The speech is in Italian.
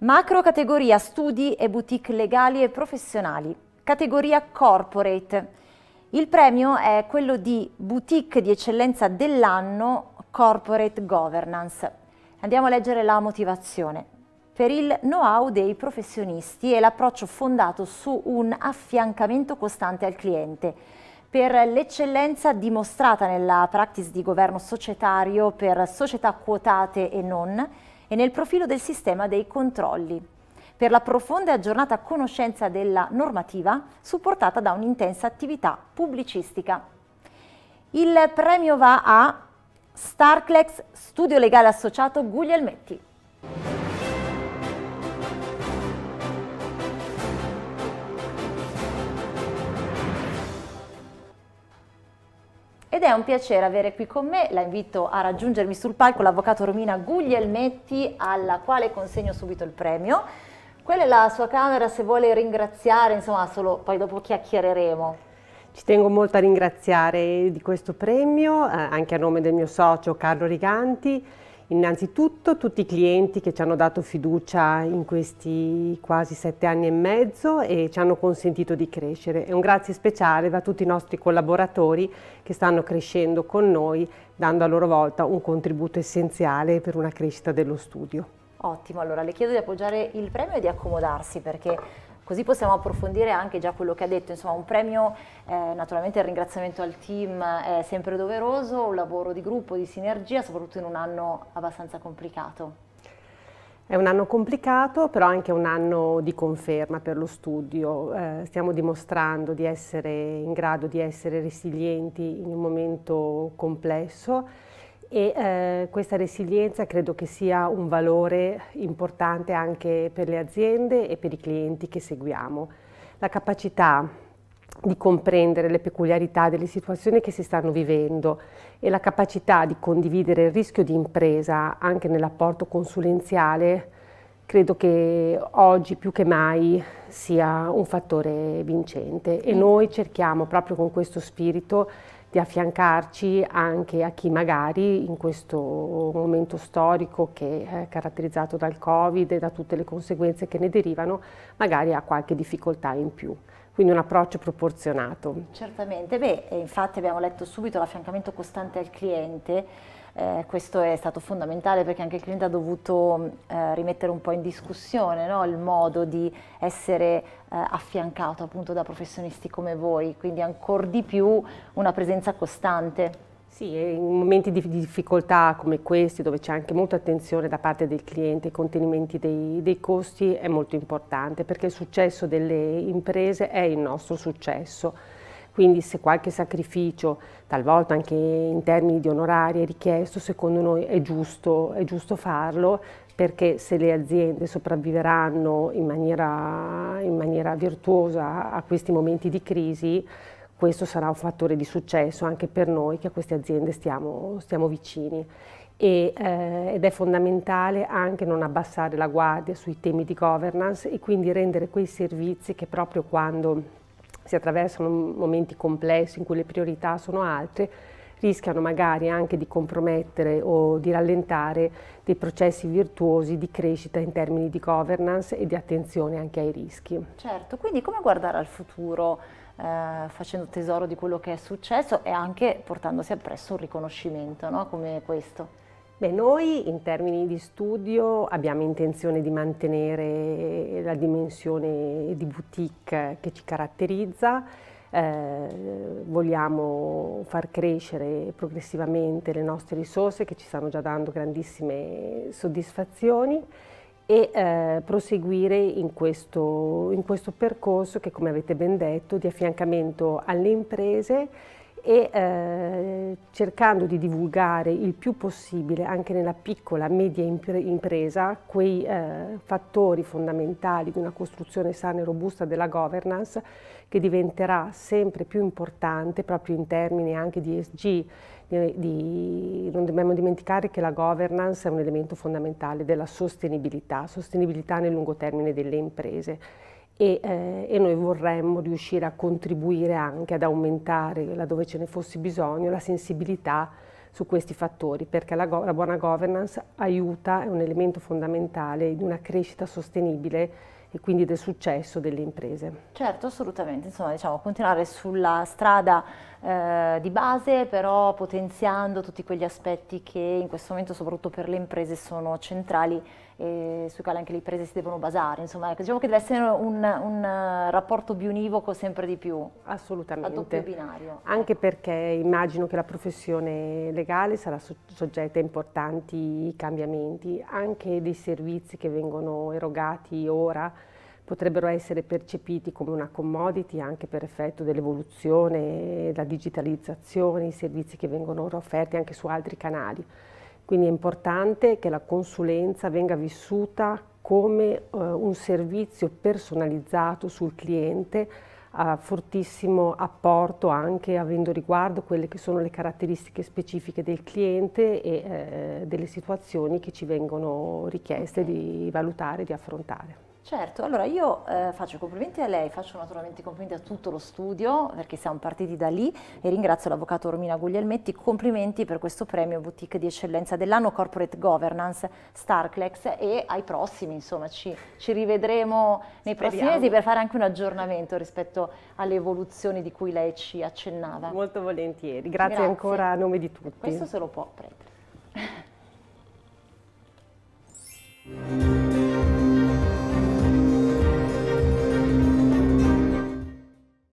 Macro categoria studi e boutique legali e professionali. Categoria corporate. Il premio è quello di boutique di eccellenza dell'anno corporate governance. Andiamo a leggere la motivazione. Per il know-how dei professionisti e l'approccio fondato su un affiancamento costante al cliente, per l'eccellenza dimostrata nella practice di governo societario per società quotate e non, e nel profilo del sistema dei controlli, per la profonda e aggiornata conoscenza della normativa supportata da un'intensa attività pubblicistica. Il premio va a Starclex Studio Legale Associato Guglielmetti. ed è un piacere avere qui con me, la invito a raggiungermi sul palco l'avvocato Romina Guglielmetti alla quale consegno subito il premio. Quella è la sua camera se vuole ringraziare, insomma solo poi dopo chiacchiereremo. Ci tengo molto a ringraziare di questo premio, eh, anche a nome del mio socio Carlo Riganti, Innanzitutto tutti i clienti che ci hanno dato fiducia in questi quasi sette anni e mezzo e ci hanno consentito di crescere. E un grazie speciale va a tutti i nostri collaboratori che stanno crescendo con noi, dando a loro volta un contributo essenziale per una crescita dello studio. Ottimo, allora le chiedo di appoggiare il premio e di accomodarsi perché così possiamo approfondire anche già quello che ha detto, insomma un premio, eh, naturalmente il ringraziamento al team è sempre doveroso, un lavoro di gruppo, di sinergia, soprattutto in un anno abbastanza complicato. È un anno complicato, però anche un anno di conferma per lo studio. Eh, stiamo dimostrando di essere in grado di essere resilienti in un momento complesso e eh, questa resilienza credo che sia un valore importante anche per le aziende e per i clienti che seguiamo. La capacità di comprendere le peculiarità delle situazioni che si stanno vivendo e la capacità di condividere il rischio di impresa anche nell'apporto consulenziale credo che oggi più che mai sia un fattore vincente e mm. noi cerchiamo proprio con questo spirito di affiancarci anche a chi magari in questo momento storico che è caratterizzato dal Covid e da tutte le conseguenze che ne derivano, magari ha qualche difficoltà in più quindi un approccio proporzionato. Certamente, beh, eh, infatti abbiamo letto subito l'affiancamento costante al cliente, eh, questo è stato fondamentale perché anche il cliente ha dovuto mm, eh, rimettere un po' in discussione no? il modo di essere eh, affiancato appunto da professionisti come voi, quindi ancora di più una presenza costante. Sì, in momenti di difficoltà come questi, dove c'è anche molta attenzione da parte del cliente, i contenimenti dei, dei, costi è molto importante perché il successo delle imprese è il nostro successo quindi se qualche sacrificio, talvolta anche in termini di onorari, è richiesto, secondo noi è giusto, è giusto farlo perché se le aziende sopravviveranno in maniera, in maniera virtuosa a questi momenti di crisi, questo sarà un fattore di successo anche per noi che a queste aziende stiamo, stiamo vicini. E, eh, ed è fondamentale anche non abbassare la guardia sui temi di governance e quindi rendere quei servizi che proprio quando si attraversano momenti complessi in cui le priorità sono altre, rischiano magari anche di compromettere o di rallentare dei processi virtuosi di crescita in termini di governance e di attenzione anche ai rischi. Certo, quindi come guardare al futuro eh, facendo tesoro di quello che è successo e anche portandosi appresso un riconoscimento no? come questo? Beh, noi in termini di studio abbiamo intenzione di mantenere la dimensione di boutique che ci caratterizza, eh, vogliamo far crescere progressivamente le nostre risorse che ci stanno già dando grandissime soddisfazioni e eh, proseguire in questo, in questo percorso che come avete ben detto di affiancamento alle imprese e eh, cercando di divulgare il più possibile anche nella piccola e media impresa quei eh, fattori fondamentali di una costruzione sana e robusta della governance che diventerà sempre più importante proprio in termini anche di ESG. Di, di, non dobbiamo dimenticare che la governance è un elemento fondamentale della sostenibilità, sostenibilità nel lungo termine delle imprese e, eh, e, noi vorremmo riuscire a contribuire anche ad aumentare, laddove ce ne fosse bisogno, la sensibilità su questi fattori, perché la, la buona governance aiuta, è un elemento fondamentale di una crescita sostenibile e quindi del successo delle imprese. Certo, assolutamente, insomma diciamo continuare sulla strada eh, di base però potenziando tutti quegli aspetti che in questo momento soprattutto per le imprese sono centrali sui quali anche le imprese si devono basare. Insomma, ecco, diciamo che deve essere un, un eh, rapporto bionivoco sempre di più. Assolutamente. A doppio binario. Anche perché immagino che la professione legale sarà soggetta a importanti cambiamenti, anche dei servizi che vengono erogati ora potrebbero essere percepiti come una commodity anche per effetto dell'evoluzione, la digitalizzazione, i servizi che vengono offerti anche su altri canali. Quindi è importante che la consulenza venga vissuta come eh, un servizio personalizzato sul cliente a fortissimo apporto anche avendo riguardo quelle che sono le caratteristiche specifiche del cliente e eh, delle situazioni che ci vengono richieste di valutare, di affrontare. Certo, allora io eh, faccio complimenti a lei, faccio naturalmente complimenti a tutto lo studio perché siamo partiti da lì e ringrazio l'avvocato Romina Guglielmetti, complimenti per questo premio Boutique di Eccellenza dell'anno Corporate Governance Starclex e ai prossimi, insomma ci, ci rivedremo nei prossimi mesi per fare anche un aggiornamento rispetto alle evoluzioni di cui lei ci accennava. Molto volentieri, grazie, grazie. ancora a nome di tutti. Questo se lo può prendere.